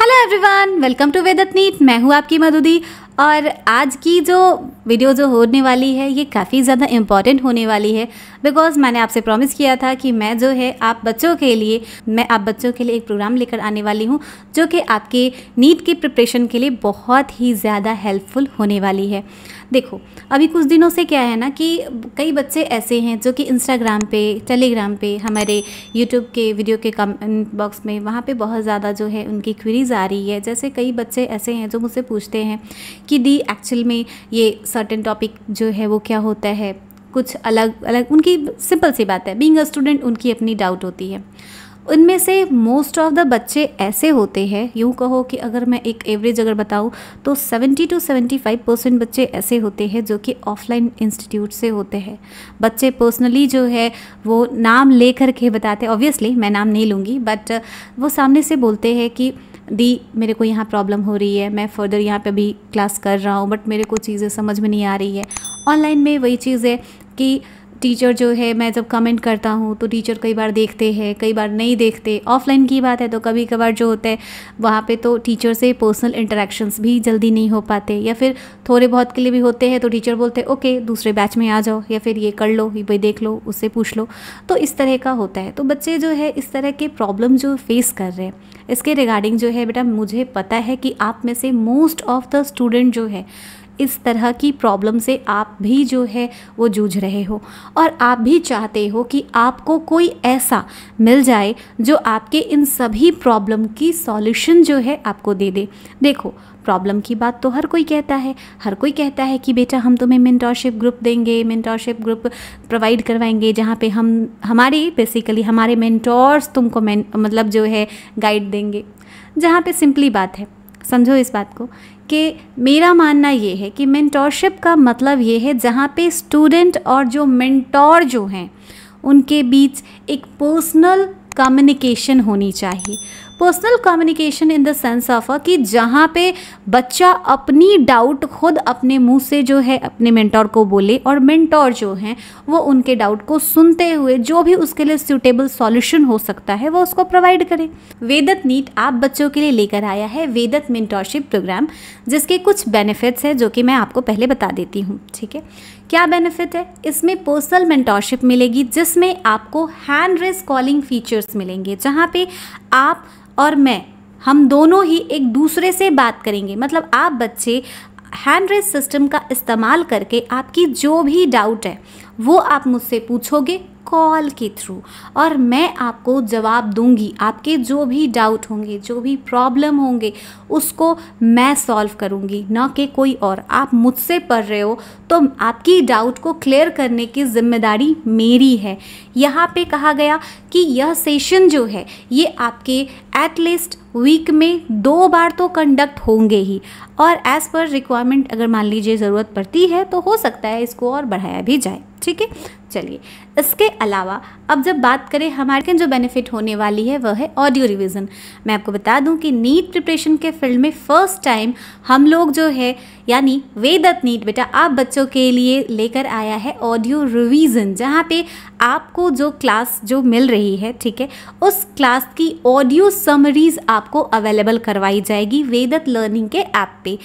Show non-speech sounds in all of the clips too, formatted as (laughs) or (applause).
Hello everyone welcome to वेदत NEET मैं हूँ आपकी मधुदी और आज की जो वीडियो जो होने वाली है ये काफ़ी ज़्यादा इम्पॉर्टेंट होने वाली है बिकॉज़ मैंने आपसे प्रॉमिस किया था कि मैं जो है आप बच्चों के लिए मैं आप बच्चों के लिए एक प्रोग्राम लेकर आने वाली हूँ जो कि आपके नीट की प्रिपरेशन के लिए बहुत ही ज़्यादा हेल्पफुल होने वाली है देखो अभी कुछ दिनों से क्या है ना कि कई बच्चे ऐसे हैं जो कि इंस्टाग्राम पे टेलीग्राम पे हमारे यूट्यूब के वीडियो के कमेंट बॉक्स में वहाँ पे बहुत ज़्यादा जो है उनकी क्वेरीज आ रही है जैसे कई बच्चे ऐसे हैं जो मुझसे पूछते हैं कि दी एक्चुअल में ये सर्टेन टॉपिक जो है वो क्या होता है कुछ अलग अलग उनकी सिंपल सी बात है बींग अ स्टूडेंट उनकी अपनी डाउट होती है उनमें से मोस्ट ऑफ द बच्चे ऐसे होते हैं यूँ कहो कि अगर मैं एक एवरेज अगर बताऊँ तो 70 टू 75 परसेंट बच्चे ऐसे होते हैं जो कि ऑफलाइन इंस्टीट्यूट से होते हैं बच्चे पर्सनली जो है वो नाम ले के बताते हैं ऑब्वियसली मैं नाम नहीं लूँगी बट वो सामने से बोलते हैं कि दी मेरे को यहाँ प्रॉब्लम हो रही है मैं फर्दर यहाँ पे भी क्लास कर रहा हूँ बट मेरे को चीज़ें समझ में नहीं आ रही है ऑनलाइन में वही चीज़ है कि टीचर जो है मैं जब कमेंट करता हूँ तो टीचर कई बार देखते हैं कई बार नहीं देखते ऑफलाइन की बात है तो कभी कभार जो होता है वहाँ पे तो टीचर से पर्सनल इंटरेक्शंस भी जल्दी नहीं हो पाते या फिर थोड़े बहुत के लिए भी होते हैं तो टीचर बोलते ओके दूसरे बैच में आ जाओ या फिर ये कर लो ये भाई देख लो उससे पूछ लो तो इस तरह का होता है तो बच्चे जो है इस तरह के प्रॉब्लम जो फेस कर रहे हैं इसके रिगार्डिंग जो है बेटा मुझे पता है कि आप में से मोस्ट ऑफ द स्टूडेंट जो है इस तरह की प्रॉब्लम से आप भी जो है वो जूझ रहे हो और आप भी चाहते हो कि आपको कोई ऐसा मिल जाए जो आपके इन सभी प्रॉब्लम की सॉल्यूशन जो है आपको दे दे देखो प्रॉब्लम की बात तो हर कोई कहता है हर कोई कहता है कि बेटा हम तुम्हें मेंटरशिप ग्रुप देंगे मेंटरशिप ग्रुप प्रोवाइड करवाएंगे जहाँ पे हम हमारे बेसिकली हमारे मेंटोर्स तुमको मतलब जो है गाइड देंगे जहाँ पे सिंपली बात है समझो इस बात को कि मेरा मानना ये है कि मेंटोरशिप का मतलब ये है जहाँ पे स्टूडेंट और जो मेंटोर जो हैं उनके बीच एक पर्सनल कम्युनिकेशन होनी चाहिए personal communication in the sense of कि जहाँ पे बच्चा अपनी डाउट खुद अपने मुंह से जो है अपने मेंटोर को बोले और मेंटोर जो हैं वो उनके डाउट को सुनते हुए जो भी उसके लिए सूटेबल सॉल्यूशन हो सकता है वो उसको प्रोवाइड करें वेदत नीट आप बच्चों के लिए लेकर आया है वेदत मेंटोरशिप प्रोग्राम जिसके कुछ बेनिफिट्स हैं जो कि मैं आपको पहले बता देती हूँ ठीक है क्या बेनिफिट है इसमें पर्सनल मेंटोरशिप मिलेगी जिसमें आपको हैंड रेस कॉलिंग फीचर्स मिलेंगे जहाँ पे आप और मैं हम दोनों ही एक दूसरे से बात करेंगे मतलब आप बच्चे हैंड रेस सिस्टम का इस्तेमाल करके आपकी जो भी डाउट है वो आप मुझसे पूछोगे कॉल के थ्रू और मैं आपको जवाब दूंगी आपके जो भी डाउट होंगे जो भी प्रॉब्लम होंगे उसको मैं सॉल्व करूंगी ना कि कोई और आप मुझसे पढ़ रहे हो तो आपकी डाउट को क्लियर करने की जिम्मेदारी मेरी है यहाँ पे कहा गया कि यह सेशन जो है ये आपके एटलीस्ट वीक में दो बार तो कंडक्ट होंगे ही और एज़ पर रिक्वायरमेंट अगर मान लीजिए ज़रूरत पड़ती है तो हो सकता है इसको और बढ़ाया भी जाए ठीक है चलिए इसके अलावा अब जब बात करें हमारे जो बेनिफिट होने वाली है वह है ऑडियो रिविज़न मैं आपको बता दूं कि नीट प्रिपरेशन के फील्ड में फर्स्ट टाइम हम लोग जो है यानी वेदत नीट बेटा आप बच्चों के लिए लेकर आया है ऑडियो रिवीजन जहाँ पे आपको जो क्लास जो मिल रही है ठीक है उस क्लास की ऑडियो समरीज आपको अवेलेबल करवाई जाएगी वेदत लर्निंग के ऐप पे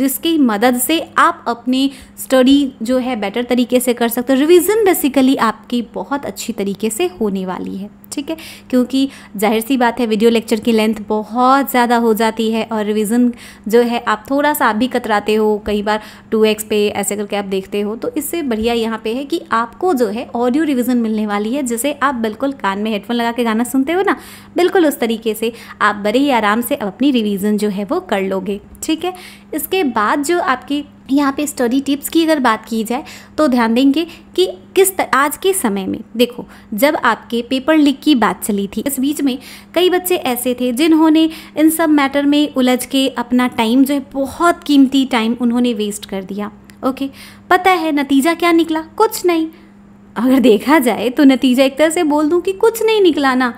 जिसकी मदद से आप अपने स्टडी जो है बेटर तरीके से कर सकते हो रिविजन बेसिक बेसिकली आपकी बहुत अच्छी तरीके से होने वाली है ठीक है क्योंकि जाहिर सी बात है वीडियो लेक्चर की लेंथ बहुत ज़्यादा हो जाती है और रिवीजन जो है आप थोड़ा सा आप भी कतराते हो कई बार टू एक्स पे ऐसे करके आप देखते हो तो इससे बढ़िया यहाँ पे है कि आपको जो है ऑडियो रिवीजन मिलने वाली है जिसे आप बिल्कुल कान में हेडफोन लगा के गाना सुनते हो ना बिल्कुल उस तरीके से आप बड़े ही आराम से अपनी रिविज़न जो है वो कर लोगे ठीक है इसके बाद जो आपकी यहाँ पे स्टडी टिप्स की अगर बात की जाए तो ध्यान देंगे कि किस तर, आज के समय में देखो जब आपके पेपर लीक की बात चली थी इस बीच में कई बच्चे ऐसे थे जिन्होंने इन सब मैटर में उलझ के अपना टाइम जो है बहुत कीमती टाइम उन्होंने वेस्ट कर दिया ओके पता है नतीजा क्या निकला कुछ नहीं अगर देखा जाए तो नतीजा एक तरह से बोल दूँ कि कुछ नहीं निकला ना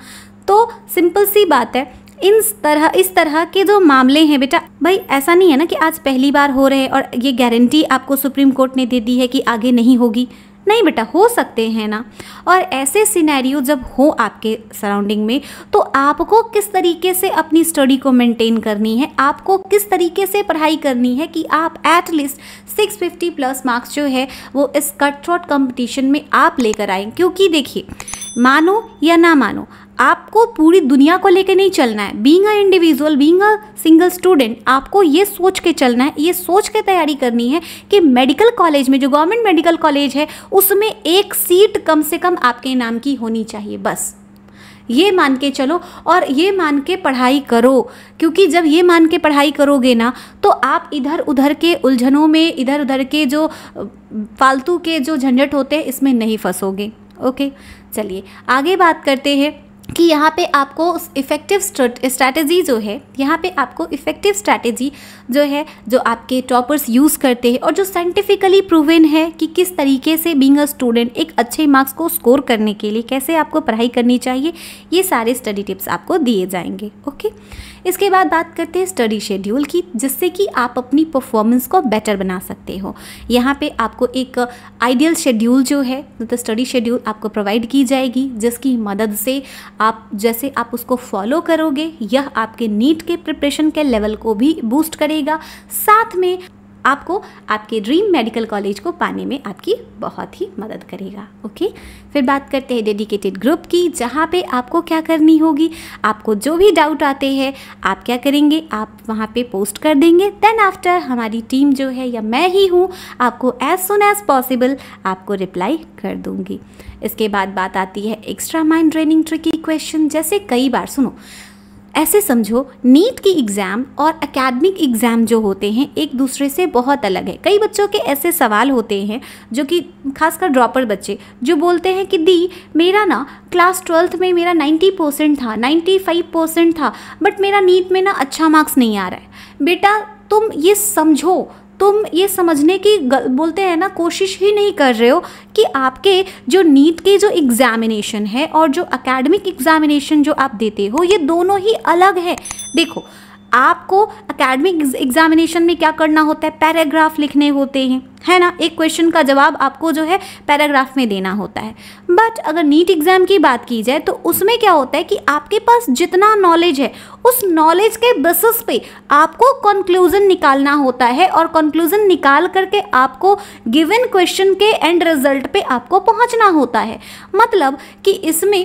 तो सिंपल सी बात है इन तरह इस तरह के जो मामले हैं बेटा भाई ऐसा नहीं है ना कि आज पहली बार हो रहे हैं और ये गारंटी आपको सुप्रीम कोर्ट ने दे दी है कि आगे नहीं होगी नहीं बेटा हो सकते हैं ना और ऐसे सिनेरियो जब हो आपके सराउंडिंग में तो आपको किस तरीके से अपनी स्टडी को मेंटेन करनी है आपको किस तरीके से पढ़ाई करनी है कि आप एटलीस्ट 650 प्लस मार्क्स जो है वो इस कट थ्रॉट कॉम्पिटिशन में आप लेकर आए क्योंकि देखिए मानो या ना मानो आपको पूरी दुनिया को लेकर नहीं चलना है being a individual being a single student आपको ये सोच के चलना है ये सोच के तैयारी करनी है कि मेडिकल कॉलेज में जो गवर्नमेंट मेडिकल कॉलेज है उसमें एक सीट कम से कम आपके नाम की होनी चाहिए बस ये मान के चलो और ये मान के पढ़ाई करो क्योंकि जब ये मान के पढ़ाई करोगे ना तो आप इधर उधर के उलझनों में इधर उधर के जो फालतू के जो झंझट होते हैं इसमें नहीं फंसोगे ओके चलिए आगे बात करते हैं कि यहाँ पे आपको इफ़ेक्टिव स्ट्रैटेजी जो है यहाँ पे आपको इफ़ेक्टिव स्ट्रैटेजी जो है जो आपके टॉपर्स यूज़ करते हैं और जो साइंटिफिकली प्रूवन है कि किस तरीके से बींग अ स्टूडेंट एक अच्छे मार्क्स को स्कोर करने के लिए कैसे आपको पढ़ाई करनी चाहिए ये सारे स्टडी टिप्स आपको दिए जाएंगे ओके इसके बाद बात करते हैं स्टडी शेड्यूल की जिससे कि आप अपनी परफॉर्मेंस को बेटर बना सकते हो यहाँ पे आपको एक आइडियल शेड्यूल जो है मतलब स्टडी शेड्यूल आपको प्रोवाइड की जाएगी जिसकी मदद से आप जैसे आप उसको फॉलो करोगे यह आपके नीट के प्रिपरेशन के लेवल को भी बूस्ट करेगा साथ में आपको आपके ड्रीम मेडिकल कॉलेज को पाने में आपकी बहुत ही मदद करेगा ओके फिर बात करते हैं डेडिकेटेड ग्रुप की जहाँ पे आपको क्या करनी होगी आपको जो भी डाउट आते हैं आप क्या करेंगे आप वहाँ पे पोस्ट कर देंगे देन आफ्टर हमारी टीम जो है या मैं ही हूँ आपको एज सुन एज पॉसिबल आपको रिप्लाई कर दूँगी इसके बाद बात आती है extra mind training tricky question जैसे कई बार सुनो ऐसे समझो नीट की एग्ज़ाम और एकेडमिक एग्ज़ाम जो होते हैं एक दूसरे से बहुत अलग है कई बच्चों के ऐसे सवाल होते हैं जो कि खासकर ड्रॉपर बच्चे जो बोलते हैं कि दी मेरा ना क्लास ट्वेल्थ में मेरा 90 परसेंट था 95 परसेंट था बट मेरा नीट में ना अच्छा मार्क्स नहीं आ रहा है बेटा तुम ये समझो तुम ये समझने की बोलते हैं ना कोशिश ही नहीं कर रहे हो कि आपके जो नीट के जो एग्ज़ामिनेशन है और जो अकेडमिक एग्ज़ामिनेशन जो आप देते हो ये दोनों ही अलग हैं देखो आपको अकेडमिक एग्जामिनेशन में क्या करना होता है पैराग्राफ लिखने होते हैं है ना एक क्वेश्चन का जवाब आपको जो है पैराग्राफ में देना होता है बट अगर नीट एग्ज़ाम की बात की जाए तो उसमें क्या होता है कि आपके पास जितना नॉलेज है उस नॉलेज के बेसिस पे आपको कंक्लूज़न निकालना होता है और कंक्लूज़न निकाल करके आपको गिवन क्वेश्चन के एंड रिजल्ट पे आपको पहुंचना होता है मतलब कि इसमें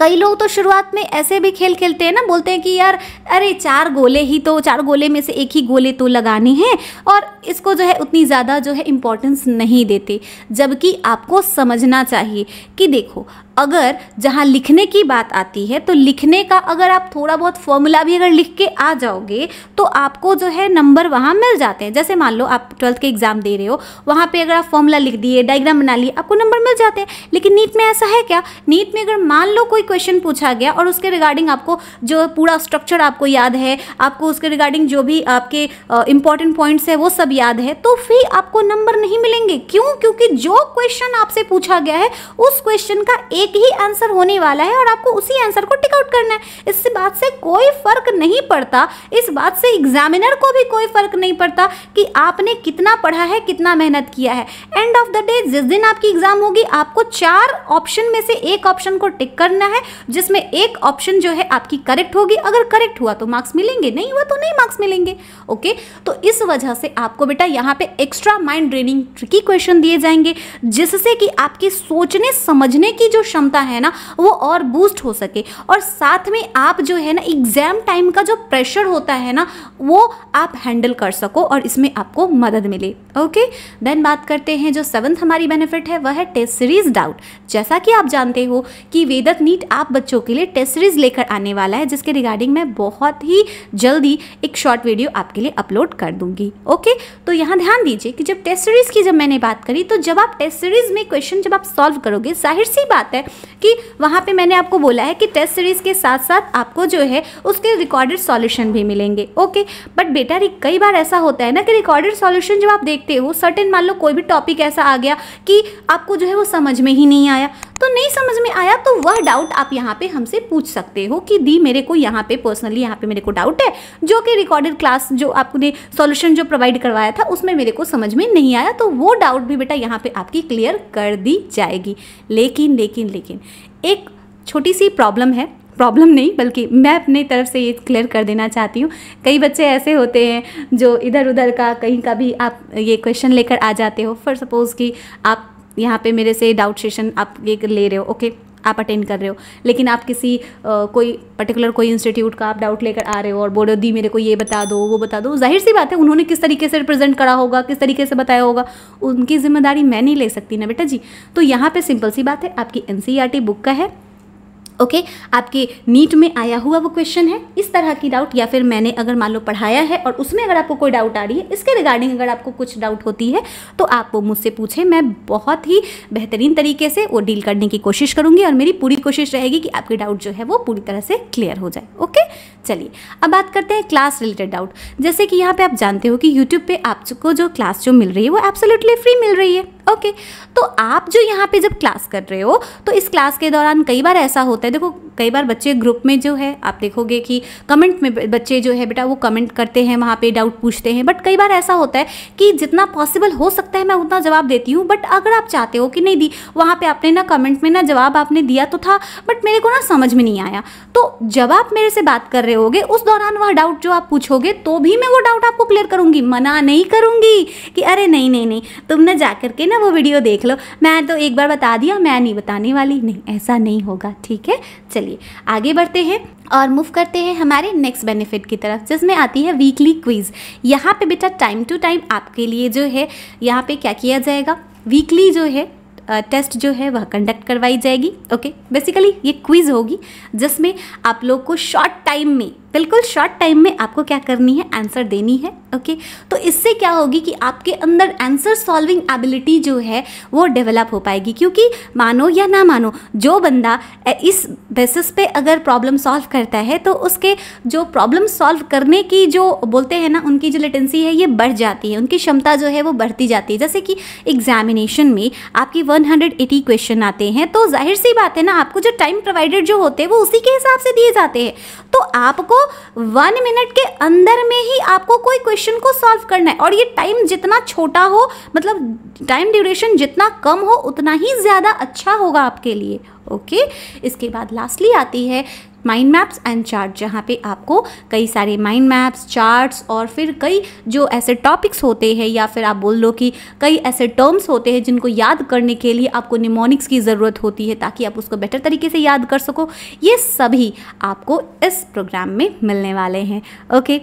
कई लोग तो शुरुआत में ऐसे भी खेल खेलते हैं ना बोलते हैं कि यार अरे चार गोले ही तो चार गोले में से एक ही गोले तो लगाने हैं और इसको जो है उतनी ज़्यादा जो है इम्पोर्टेंस नहीं देते जबकि आपको समझना चाहिए कि देखो अगर जहाँ लिखने की बात आती है तो लिखने का अगर आप थोड़ा बहुत फॉर्मूला भी अगर लिख के आ जाओगे तो आपको जो है नंबर वहाँ मिल जाते हैं जैसे मान लो आप ट्वेल्थ के एग्ज़ाम दे रहे हो वहाँ पर अगर आप फॉर्मूला लिख दिए डायग्राम बना लिए आपको नंबर मिल जाते हैं लेकिन नीट में ऐसा है क्या नीट में अगर मान लो कोई क्वेश्चन पूछा गया और उसके रिगार्डिंग आपको जो पूरा स्ट्रक्चर आपको याद है आपको उसके रिगार्डिंग जो भी आपके इंपॉर्टेंट पॉइंट्स है वो सब याद है तो फिर आपको नंबर नहीं मिलेंगे क्यों क्योंकि जो क्वेश्चन आपसे पूछा गया है उस क्वेश्चन का एक एक ही आंसर होने वाला है और आपको उसी आंसर को टिकआउट करना है इस बात से कोई फर्क नहीं पड़ता इस बात से एग्जामिनर को भी कोई फर्क नहीं पड़ता कि आपने कितना पढ़ा है कितना मेहनत किया है एंड ऑफ द डे जिस दिन आपकी एग्जाम होगी आपको चार ऑप्शन में से एक ऑप्शन को टिक करना है जिसमें एक ऑप्शन जो है आपकी करेक्ट होगी अगर करेक्ट हुआ तो मार्क्स मिलेंगे नहीं हुआ तो नहीं मार्क्स मिलेंगे ओके तो इस वजह से आपको बेटा यहाँ पे extra mind training tricky question दिए जाएंगे जिससे कि आपकी सोचने समझने की जो क्षमता है ना वो और बूस्ट हो सके और साथ में आप जो है ना एग्ज़ाम टाइम का जो प्रेशर होता है ना वो आप हैंडल कर सको और इसमें आपको मदद मिले ओके देन बात करते हैं जो सेवन्थ हमारी बेनिफिट है वह है टेस्ट सीरीज़ डाउट जैसा कि आप जानते हो कि वेदक नीट आप बच्चों के लिए टेस्ट सीरीज़ लेकर आने वाला है जिसके रिगार्डिंग मैं बहुत ही जल्दी एक शॉर्ट वीडियो आपके लिए अपलोड कर दूंगी ओके तो यहाँ ध्यान दीजिए कि जब टेस्ट सीरीज़ की जब मैंने बात करी तो जब आप टेस्ट सीरीज़ में क्वेश्चन जब आप सॉल्व करोगे जाहिर सी बात है कि वहाँ पे मैंने आपको बोला है कि टेस्ट सीरीज़ के साथ साथ आपको जो है उसके रिकॉर्डेड सॉल्यूशन भी मिलेंगे ओके बट बेटा कई बार ऐसा होता है ना कि रिकॉर्डेड सॉल्यूशन जब आप देखते हो सर्टेन मान लो कोई भी टॉपिक ऐसा आ गया कि आपको जो है वो समझ में ही नहीं आया तो नहीं समझ में आया तो वह डाउट आप यहाँ पे हमसे पूछ सकते हो कि दी मेरे को यहाँ पे पर्सनली यहाँ पे मेरे को डाउट है जो कि रिकॉर्डेड क्लास जो आपने सॉल्यूशन जो प्रोवाइड करवाया था उसमें मेरे को समझ में नहीं आया तो वो डाउट भी बेटा यहाँ पे आपकी क्लियर कर दी जाएगी लेकिन लेकिन लेकिन एक छोटी सी प्रॉब्लम है प्रॉब्लम नहीं बल्कि मैं अपने तरफ से ये क्लियर कर देना चाहती हूँ कई बच्चे ऐसे होते हैं जो इधर उधर का कहीं का भी आप ये क्वेश्चन लेकर आ जाते हो फॉर सपोज़ कि आप यहाँ पे मेरे से डाउट सेशन आप ये ले रहे हो ओके आप अटेंड कर रहे हो लेकिन आप किसी आ, कोई पर्टिकुलर कोई इंस्टीट्यूट का आप डाउट लेकर आ रहे हो और बोल रहे हो दी मेरे को ये बता दो वो बता दो जाहिर सी बात है उन्होंने किस तरीके से रिप्रेजेंट करा होगा किस तरीके से बताया होगा उनकी जिम्मेदारी मैं नहीं ले सकती ना बेटा जी तो यहाँ पे सिंपल सी बात है आपकी एन बुक e का है ओके okay? आपके नीट में आया हुआ वो क्वेश्चन है इस तरह की डाउट या फिर मैंने अगर मान लो पढ़ाया है और उसमें अगर आपको कोई डाउट आ रही है इसके रिगार्डिंग अगर आपको कुछ डाउट होती है तो आप वो मुझसे पूछें मैं बहुत ही बेहतरीन तरीके से वो डील करने की कोशिश करूँगी और मेरी पूरी कोशिश रहेगी कि आपके डाउट जो है वो पूरी तरह से क्लियर हो जाए ओके चलिए अब बात करते हैं क्लास रिलेटेड डाउट जैसे कि यहाँ पर आप जानते हो कि यूट्यूब पर आपको जो क्लास जो मिल रही है वो एब्सोल्यूटली फ्री मिल रही है ओके तो आप जो यहाँ पे जब क्लास कर रहे हो तो इस क्लास के दौरान कई बार ऐसा होता है देखो कई बार बच्चे ग्रुप में जो है आप देखोगे कि कमेंट में बच्चे जो है बेटा वो कमेंट करते हैं वहाँ पे डाउट पूछते हैं बट कई बार ऐसा होता है कि जितना पॉसिबल हो सकता है मैं उतना जवाब देती हूँ बट अगर आप चाहते हो कि नहीं दी वहाँ पर आपने ना कमेंट में ना जवाब आपने दिया तो था बट मेरे को ना समझ में नहीं आया तो जब आप मेरे से बात कर रहे होगे उस दौरान वह डाउट जो आप पूछोगे तो भी मैं वो डाउट आपको क्लियर करूँगी मना नहीं करूँगी कि अरे नहीं नहीं नहीं तुम ना जा करके ना वो वीडियो देख लो मैं तो एक बार बता दिया मैं नहीं बताने वाली नहीं ऐसा नहीं होगा ठीक है चलिए चलिए आगे बढ़ते हैं और मूव करते हैं हमारे नेक्स्ट बेनिफिट की तरफ जिसमें आती है वीकली क्विज़ यहाँ पे बेटा टाइम टू टाइम आपके लिए जो है यहाँ पे क्या किया जाएगा वीकली जो है टेस्ट जो है वह कंडक्ट करवाई जाएगी ओके बेसिकली ये क्विज़ होगी जिसमें आप लोग को शॉर्ट टाइम में बिल्कुल शॉर्ट टाइम में आपको क्या करनी है आंसर देनी है ओके तो इससे क्या होगी कि आपके अंदर आंसर सॉल्विंग एबिलिटी जो है वो डेवलप हो पाएगी क्योंकि मानो या ना मानो जो बंदा इस बेसिस पे अगर प्रॉब्लम सॉल्व करता है तो उसके जो प्रॉब्लम सॉल्व करने की जो बोलते हैं ना उनकी जो लेटेंसी है ये बढ़ जाती है उनकी क्षमता जो है वो बढ़ती जाती है जैसे कि एग्जामिनेशन में आपकी वन क्वेश्चन आते हैं तो जाहिर सी बात है ना आपको जो टाइम प्रोवाइडेड जो होते हैं वो उसी के हिसाब से दिए जाते हैं तो आपको वन मिनट के अंदर में ही आपको कोई क्वेश्चन को सॉल्व करना है और ये टाइम जितना छोटा हो मतलब टाइम ड्यूरेशन जितना कम हो उतना ही ज़्यादा अच्छा होगा आपके लिए ओके इसके बाद लास्टली आती है माइंड मैप्स एंड चार्ट जहाँ पे आपको कई सारे माइंड मैप्स चार्ट्स और फिर कई जो ऐसे टॉपिक्स होते हैं या फिर आप बोल लो कि कई ऐसे टर्म्स होते हैं जिनको याद करने के लिए आपको निमोनिक्स की ज़रूरत होती है ताकि आप उसको बेटर तरीके से याद कर सको ये सभी आपको इस प्रोग्राम में मिलने वाले हैं ओके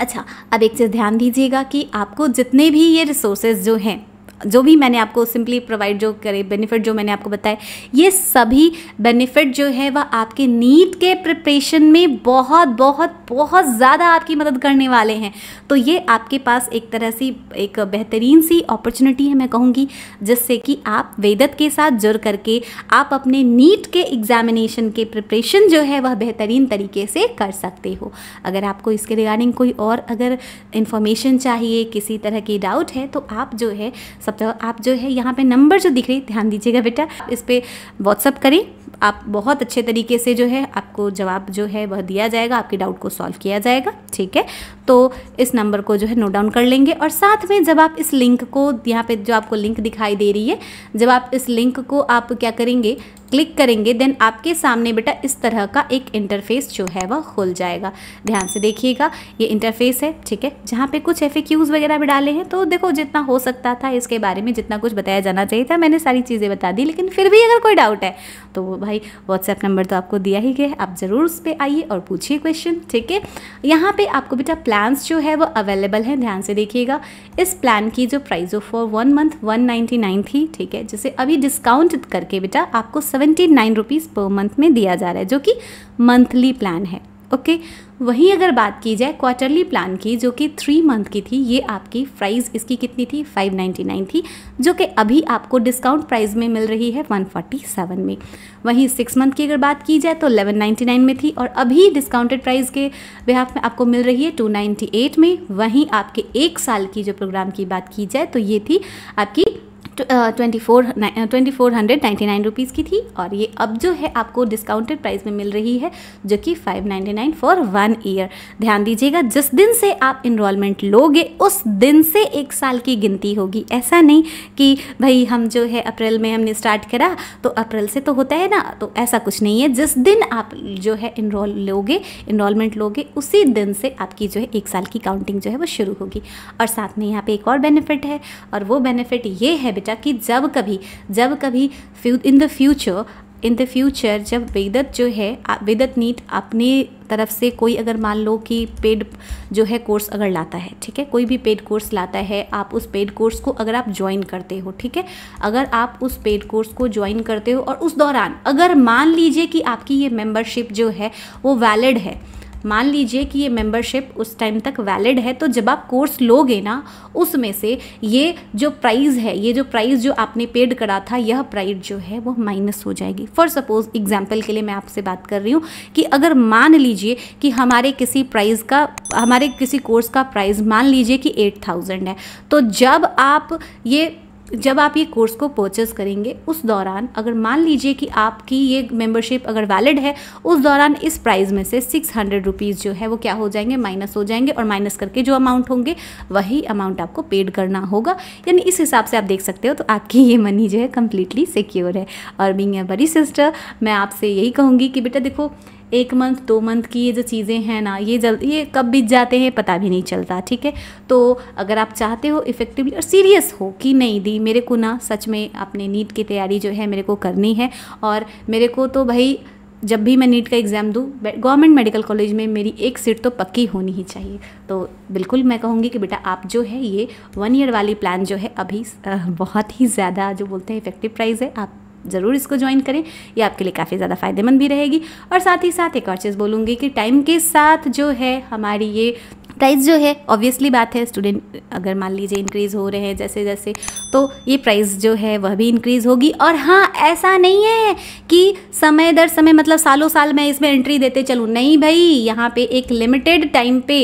अच्छा अब एक चीज़ ध्यान दीजिएगा कि आपको जितने भी ये रिसोर्सेज जो हैं जो भी मैंने आपको सिंपली प्रोवाइड जो करे बेनिफिट जो मैंने आपको बताए ये सभी बेनिफिट जो है वह आपके नीट के प्रिपरेशन में बहुत बहुत बहुत ज़्यादा आपकी मदद करने वाले हैं तो ये आपके पास एक तरह से एक बेहतरीन सी अपॉर्चुनिटी है मैं कहूँगी जिससे कि आप वेदत के साथ जुड़ करके आप अपने नीट के एग्जामिनेशन के प्रिपरेशन जो है वह बेहतरीन तरीके से कर सकते हो अगर आपको इसके रिगार्डिंग कोई और अगर इन्फॉर्मेशन चाहिए किसी तरह की डाउट है तो आप जो है सब तो आप जो है यहाँ पे नंबर जो दिख रही ध्यान दीजिएगा बेटा इस पर व्हाट्सअप करें आप बहुत अच्छे तरीके से जो है आपको जवाब जो है वह दिया जाएगा आपके डाउट को सॉल्व किया जाएगा ठीक है तो इस नंबर को जो है नोट डाउन कर लेंगे और साथ में जब आप इस लिंक को यहाँ पे जो आपको लिंक दिखाई दे रही है जब आप इस लिंक को आप क्या करेंगे क्लिक करेंगे देन आपके सामने बेटा इस तरह का एक इंटरफेस जो है वह खुल जाएगा ध्यान से देखिएगा ये इंटरफेस है ठीक है जहाँ पे कुछ एफ वगैरह भी डाले हैं तो देखो जितना हो सकता था इसके बारे में जितना कुछ बताया जाना चाहिए था मैंने सारी चीज़ें बता दी लेकिन फिर भी अगर कोई डाउट है तो भाई व्हाट्सएप नंबर तो आपको दिया ही गया आप ज़रूर उस पर आइए और पूछिए क्वेश्चन ठीक है यहाँ पर आपको बेटा प्लान्स जो है वह अवेलेबल हैं ध्यान से देखिएगा इस प्लान की जो price of for one month one थी ठीक है जिसे अभी डिस्काउंट करके बेटा आपको seventy nine rupees per month में दिया जा रहा है जो कि मंथली प्लान है ओके okay? वहीं अगर बात की जाए क्वार्टरली प्लान की जो कि थ्री मंथ की थी ये आपकी प्राइस इसकी कितनी थी 599 थी जो कि अभी आपको डिस्काउंट प्राइस में मिल रही है 147 में वहीं सिक्स मंथ की अगर बात की जाए तो 1199 में थी और अभी डिस्काउंटेड प्राइस के बिहाफ में आपको मिल रही है 298 में वहीं आपके एक साल की जो प्रोग्राम की बात की जाए तो ये थी आपकी twenty four twenty four hundred ninety nine rupees की थी और ये अब जो है आपको डिस्काउंटेड प्राइस में मिल रही है जो कि five ninety nine for one year ध्यान दीजिएगा जिस दिन से आप इनरोलमेंट लोगे उस दिन से एक साल की गिनती होगी ऐसा नहीं कि भाई हम जो है अप्रैल में हमने स्टार्ट करा तो अप्रैल से तो होता है ना तो ऐसा कुछ नहीं है जिस दिन आप जो है इनरोल लोगे इनरोलमेंट लोगे उसी दिन से आपकी जो है एक साल की काउंटिंग जो है वो शुरू होगी और साथ में यहाँ पे एक और बेनिफिट है और वो बेनिफिट ये है बेटा कि जब कभी जब कभी in the future in the future जब वेदत जो है वेदत नीट अपने तरफ से कोई अगर मान लो कि पेड जो है कोर्स अगर लाता है ठीक है कोई भी पेड कोर्स लाता है आप उस पेड कोर्स को अगर आप ज्वाइन करते हो ठीक है अगर आप उस पेड कोर्स को ज्वाइन करते हो और उस दौरान अगर मान लीजिए कि आपकी ये मेम्बरशिप जो है वो वैलिड है मान लीजिए कि ये मेंबरशिप उस टाइम तक वैलिड है तो जब आप कोर्स लोगे ना उसमें से ये जो प्राइज़ है ये जो प्राइज़ जो आपने पेड करा था यह प्राइज जो है वो माइनस हो जाएगी फॉर सपोज़ एग्जाम्पल के लिए मैं आपसे बात कर रही हूँ कि अगर मान लीजिए कि हमारे किसी प्राइज़ का हमारे किसी कोर्स का प्राइज़ मान लीजिए कि एट थाउजेंड है तो जब आप ये जब आप ये कोर्स को परचेस करेंगे उस दौरान अगर मान लीजिए कि आपकी ये मेंबरशिप अगर वैलिड है उस दौरान इस प्राइस में से सिक्स हंड्रेड रुपीज़ जो है वो क्या हो जाएंगे माइनस हो जाएंगे और माइनस करके जो अमाउंट होंगे वही अमाउंट आपको पेड करना होगा यानी इस हिसाब से आप देख सकते हो तो आपकी ये मनी जो है कम्प्लीटली सिक्योर है और बींग ए बड़ी सिस्टर मैं आपसे यही कहूँगी कि बेटा देखो एक मंथ दो मंथ की ये जो चीज़ें हैं ना ये जल्द ये कब बीत जाते हैं पता भी नहीं चलता ठीक है तो अगर आप चाहते हो इफ़ेक्टिवली और सीरियस हो कि नहीं दी मेरे को ना सच में अपने नीट की तैयारी जो है मेरे को करनी है और मेरे को तो भाई जब भी मैं नीट का एग्ज़ाम दूँ गवर्नमेंट मेडिकल कॉलेज में मेरी एक सीट तो पक्की होनी ही चाहिए तो बिल्कुल मैं कहूँगी कि बेटा आप जो है ये वन ईयर वाली प्लान जो है अभी बहुत ही ज़्यादा जो बोलते हैं इफेक्टिव प्राइस है आप ज़रूर इसको ज्वाइन करें ये आपके लिए काफ़ी ज़्यादा फायदेमंद भी रहेगी और साथ ही साथ एक और चीज़ बोलूँगी कि टाइम के साथ जो है हमारी ये प्राइस जो है ऑब्वियसली बात है स्टूडेंट अगर मान लीजिए इंक्रीज़ हो रहे हैं जैसे जैसे तो ये प्राइस जो है वह भी इंक्रीज़ होगी और हाँ ऐसा नहीं है कि समय दर समय मतलब सालों साल मैं इसमें एंट्री देते चलूँ नहीं भाई यहाँ पे एक लिमिटेड टाइम पे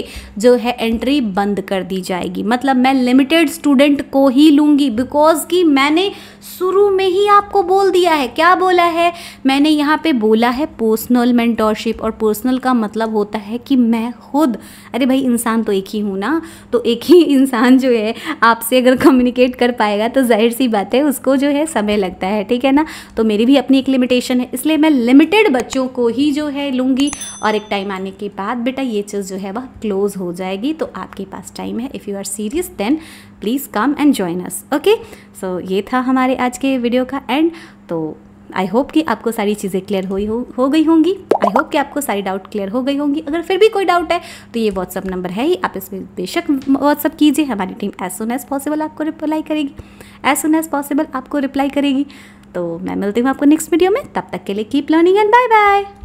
जो है एंट्री बंद कर दी जाएगी मतलब मैं लिमिटेड स्टूडेंट को ही लूँगी बिकॉज कि मैंने शुरू में ही आपको बोल दिया है क्या बोला है मैंने यहाँ पे बोला है पर्सनल मेंटोरशिप और पर्सनल का मतलब होता है कि मैं खुद अरे भाई इंसान तो एक ही हूँ ना तो एक ही (laughs) इंसान जो है आपसे अगर कम्युनिकेट कर पाएगा जाएगा तो जाहिर सी बात है उसको जो है समय लगता है ठीक है ना तो मेरी भी अपनी एक लिमिटेशन है इसलिए मैं लिमिटेड बच्चों को ही जो है लूँगी और एक टाइम आने के बाद बेटा ये चीज़ जो है वह क्लोज़ हो जाएगी तो आपके पास टाइम है if you are serious then please come and join us okay so ये था हमारे आज के वीडियो का एंड तो आई होप कि आपको सारी चीज़ें क्लियर हो, हो गई होंगी आई होप कि आपको सारी डाउट क्लियर हो गई होंगी अगर फिर भी कोई डाउट है तो ये व्हाट्सअप नंबर है ही आप इसमें बेशक व्हाट्सअप कीजिए हमारी team as soon as possible आपको रिप्लाई करेगी एज सुन एज़ पॉसिबल आपको रिप्लाई करेगी तो मैं मिलती हूँ आपको नेक्स्ट वीडियो में तब तक के लिए keep learning and bye bye